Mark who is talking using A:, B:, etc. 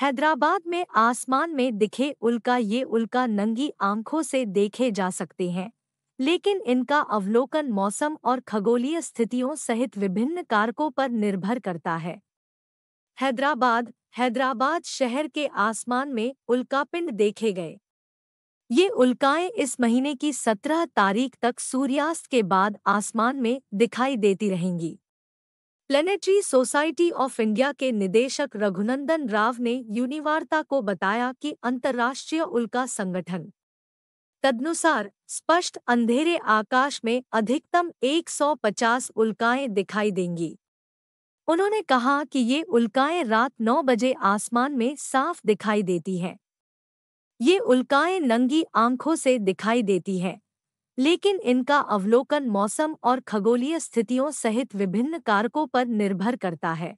A: हैदराबाद में आसमान में दिखे उल्का ये उल्का नंगी आंखों से देखे जा सकते हैं लेकिन इनका अवलोकन मौसम और खगोलीय स्थितियों सहित विभिन्न कारकों पर निर्भर करता है हैदराबाद हैदराबाद शहर के आसमान में उल्कापिंड देखे गए ये उल्काएं इस महीने की सत्रह तारीख तक सूर्यास्त के बाद आसमान में दिखाई देती रहेंगी प्लेनेटरी सोसाइटी ऑफ इंडिया के निदेशक रघुनंदन राव ने यूनिवार्ता को बताया कि अंतर्राष्ट्रीय उल्का संगठन तदनुसार स्पष्ट अंधेरे आकाश में अधिकतम 150 उल्काएं दिखाई देंगी उन्होंने कहा कि ये उल्काएं रात 9 बजे आसमान में साफ दिखाई देती हैं ये उल्काएं नंगी आंखों से दिखाई देती हैं लेकिन इनका अवलोकन मौसम और खगोलीय स्थितियों सहित विभिन्न कारकों पर निर्भर करता है